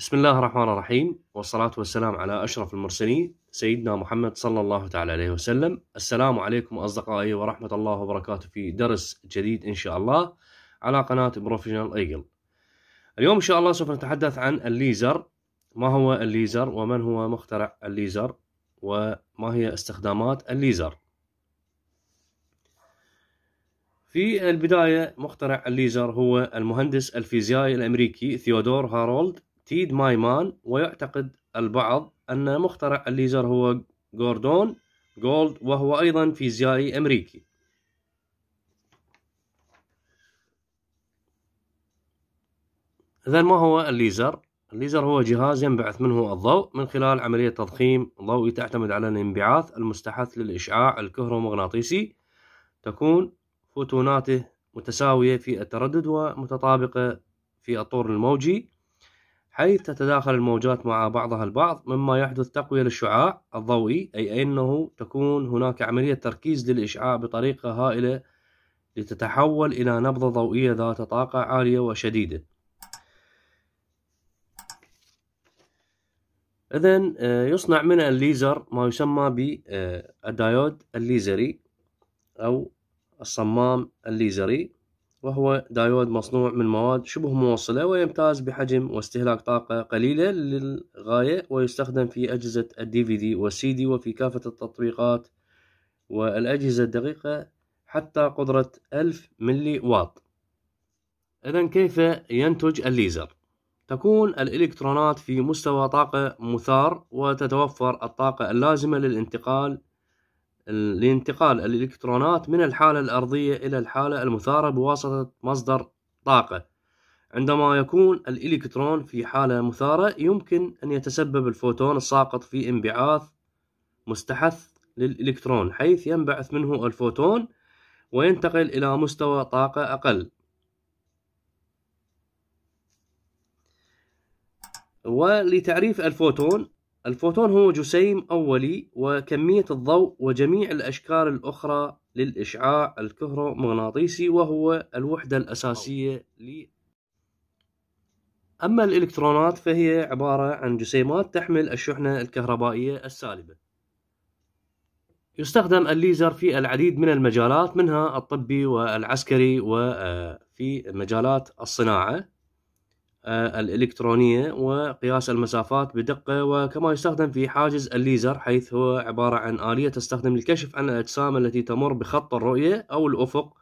بسم الله الرحمن الرحيم والصلاة والسلام على أشرف المرسلين سيدنا محمد صلى الله تعالى عليه وسلم السلام عليكم أصدقائي ورحمة الله وبركاته في درس جديد إن شاء الله على قناة بروفيشنال ايجل اليوم إن شاء الله سوف نتحدث عن الليزر ما هو الليزر ومن هو مخترع الليزر وما هي استخدامات الليزر في البداية مخترع الليزر هو المهندس الفيزيائي الأمريكي ثيودور هارولد تيد مايمان ويعتقد البعض أن مخترع الليزر هو جوردون جولد وهو أيضا فيزيائي أمريكي إذا ما هو الليزر؟ الليزر هو جهاز ينبعث منه الضوء من خلال عملية تضخيم ضوئي تعتمد على الانبعاث المستحث للإشعاع الكهرومغناطيسي تكون فوتوناته متساوية في التردد ومتطابقة في الطور الموجي حيث تتداخل الموجات مع بعضها البعض مما يحدث تقوية للشعاع الضوئي أي أنه تكون هناك عملية تركيز للإشعاع بطريقة هائلة لتتحول إلى نبضة ضوئية ذات طاقة عالية وشديدة إذا آه، يصنع من الليزر ما يسمى بالدايود آه، الليزري أو الصمام الليزري وهو دايود مصنوع من مواد شبه موصلة ويمتاز بحجم واستهلاك طاقة قليلة للغاية ويستخدم في أجهزة الدي في دي والسي دي وفي كافة التطبيقات والأجهزة الدقيقة حتى قدرة 1000 ملي واط إذا كيف ينتج الليزر؟ تكون الإلكترونات في مستوى طاقة مثار وتتوفر الطاقة اللازمة للانتقال لانتقال الإلكترونات من الحالة الأرضية إلى الحالة المثارة بواسطة مصدر طاقة عندما يكون الإلكترون في حالة مثارة يمكن أن يتسبب الفوتون الساقط في انبعاث مستحث للإلكترون حيث ينبعث منه الفوتون وينتقل إلى مستوى طاقة أقل ولتعريف الفوتون الفوتون هو جسيم أولي وكمية الضوء وجميع الأشكال الأخرى للإشعاع الكهرومغناطيسي وهو الوحدة الأساسية ل أما الإلكترونات فهي عبارة عن جسيمات تحمل الشحنة الكهربائية السالبة يستخدم الليزر في العديد من المجالات منها الطبي والعسكري وفي آه، مجالات الصناعة الإلكترونية وقياس المسافات بدقة وكما يستخدم في حاجز الليزر حيث هو عبارة عن آلية تستخدم للكشف عن الأجسام التي تمر بخط الرؤية أو الأفق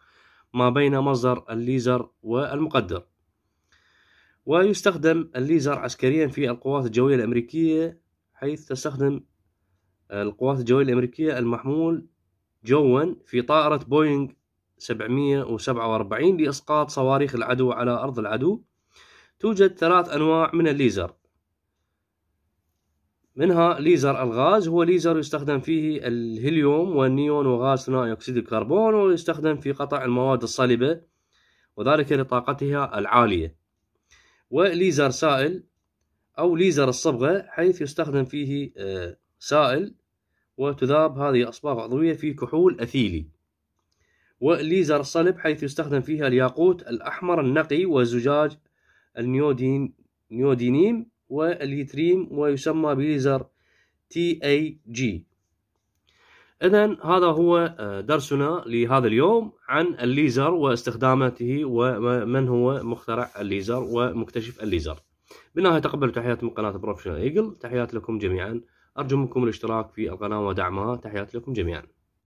ما بين مصدر الليزر والمقدر ويستخدم الليزر عسكريا في القوات الجوية الأمريكية حيث تستخدم القوات الجوية الأمريكية المحمول جوا في طائرة بوينغ 747 لإسقاط صواريخ العدو على أرض العدو توجد ثلاث أنواع من الليزر منها ليزر الغاز هو ليزر يستخدم فيه الهيليوم والنيون وغاز ثنائي أكسيد الكربون ويستخدم في قطع المواد الصلبة وذلك لطاقتها العالية وليزر سائل أو ليزر الصبغة حيث يستخدم فيه آه، سائل وتذاب هذه أصباغ عضوية في كحول أثيلي وليزر الصلب حيث يستخدم فيها الياقوت الأحمر النقي والزجاج النيودين نيودينيم واليتريم ويسمى بليزر تي اي جي اذا هذا هو آه، درسنا لهذا اليوم عن الليزر واستخداماته ومن هو مخترع الليزر ومكتشف الليزر بالنهايه تقبل تحيات من قناه بروفيشنال ايجل تحيات لكم جميعا ارجو منكم الاشتراك في القناه ودعمها تحيات لكم جميعا